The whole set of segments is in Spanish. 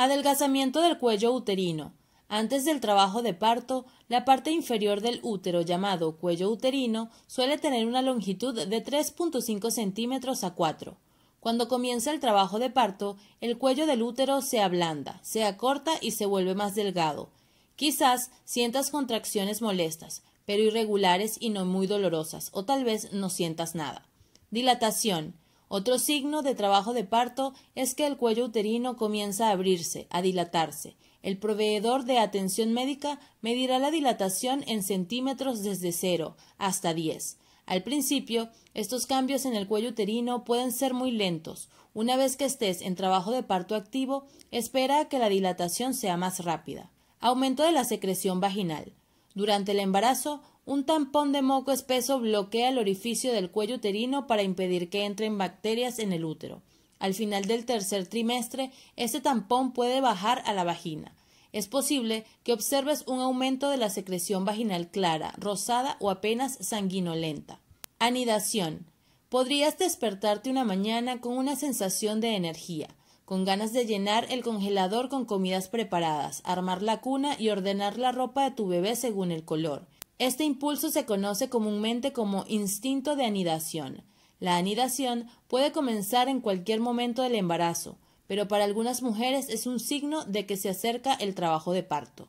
Adelgazamiento del cuello uterino. Antes del trabajo de parto, la parte inferior del útero llamado cuello uterino suele tener una longitud de 3.5 centímetros a 4. Cuando comienza el trabajo de parto, el cuello del útero se ablanda, se acorta y se vuelve más delgado. Quizás sientas contracciones molestas, pero irregulares y no muy dolorosas, o tal vez no sientas nada. Dilatación. Otro signo de trabajo de parto es que el cuello uterino comienza a abrirse, a dilatarse. El proveedor de atención médica medirá la dilatación en centímetros desde cero hasta diez. Al principio, estos cambios en el cuello uterino pueden ser muy lentos. Una vez que estés en trabajo de parto activo, espera que la dilatación sea más rápida. Aumento de la secreción vaginal. Durante el embarazo, un tampón de moco espeso bloquea el orificio del cuello uterino para impedir que entren bacterias en el útero. Al final del tercer trimestre, este tampón puede bajar a la vagina. Es posible que observes un aumento de la secreción vaginal clara, rosada o apenas sanguinolenta. Anidación. Podrías despertarte una mañana con una sensación de energía con ganas de llenar el congelador con comidas preparadas, armar la cuna y ordenar la ropa de tu bebé según el color. Este impulso se conoce comúnmente como instinto de anidación. La anidación puede comenzar en cualquier momento del embarazo, pero para algunas mujeres es un signo de que se acerca el trabajo de parto.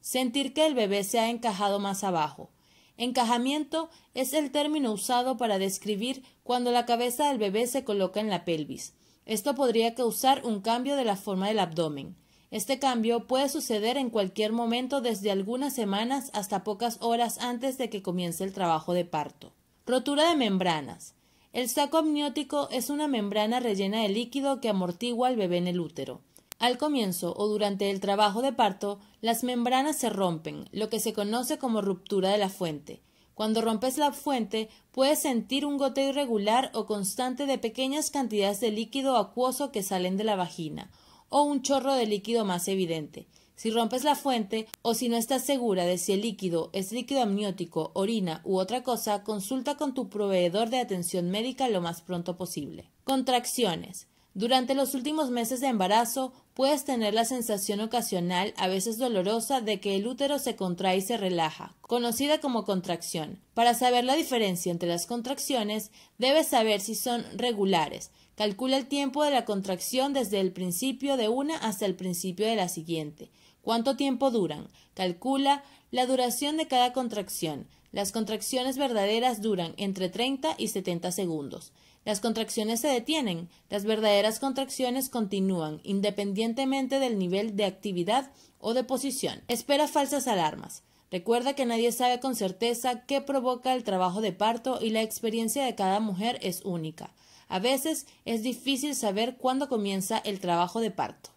Sentir que el bebé se ha encajado más abajo. Encajamiento es el término usado para describir cuando la cabeza del bebé se coloca en la pelvis esto podría causar un cambio de la forma del abdomen. Este cambio puede suceder en cualquier momento desde algunas semanas hasta pocas horas antes de que comience el trabajo de parto. Rotura de membranas. El saco amniótico es una membrana rellena de líquido que amortigua al bebé en el útero. Al comienzo o durante el trabajo de parto, las membranas se rompen, lo que se conoce como ruptura de la fuente. Cuando rompes la fuente, puedes sentir un goteo irregular o constante de pequeñas cantidades de líquido acuoso que salen de la vagina, o un chorro de líquido más evidente. Si rompes la fuente o si no estás segura de si el líquido es líquido amniótico, orina u otra cosa, consulta con tu proveedor de atención médica lo más pronto posible. Contracciones. Durante los últimos meses de embarazo, puedes tener la sensación ocasional, a veces dolorosa, de que el útero se contrae y se relaja, conocida como contracción. Para saber la diferencia entre las contracciones, debes saber si son regulares. Calcula el tiempo de la contracción desde el principio de una hasta el principio de la siguiente. ¿Cuánto tiempo duran? Calcula la duración de cada contracción. Las contracciones verdaderas duran entre 30 y 70 segundos. Las contracciones se detienen. Las verdaderas contracciones continúan independientemente del nivel de actividad o de posición. Espera falsas alarmas. Recuerda que nadie sabe con certeza qué provoca el trabajo de parto y la experiencia de cada mujer es única. A veces es difícil saber cuándo comienza el trabajo de parto.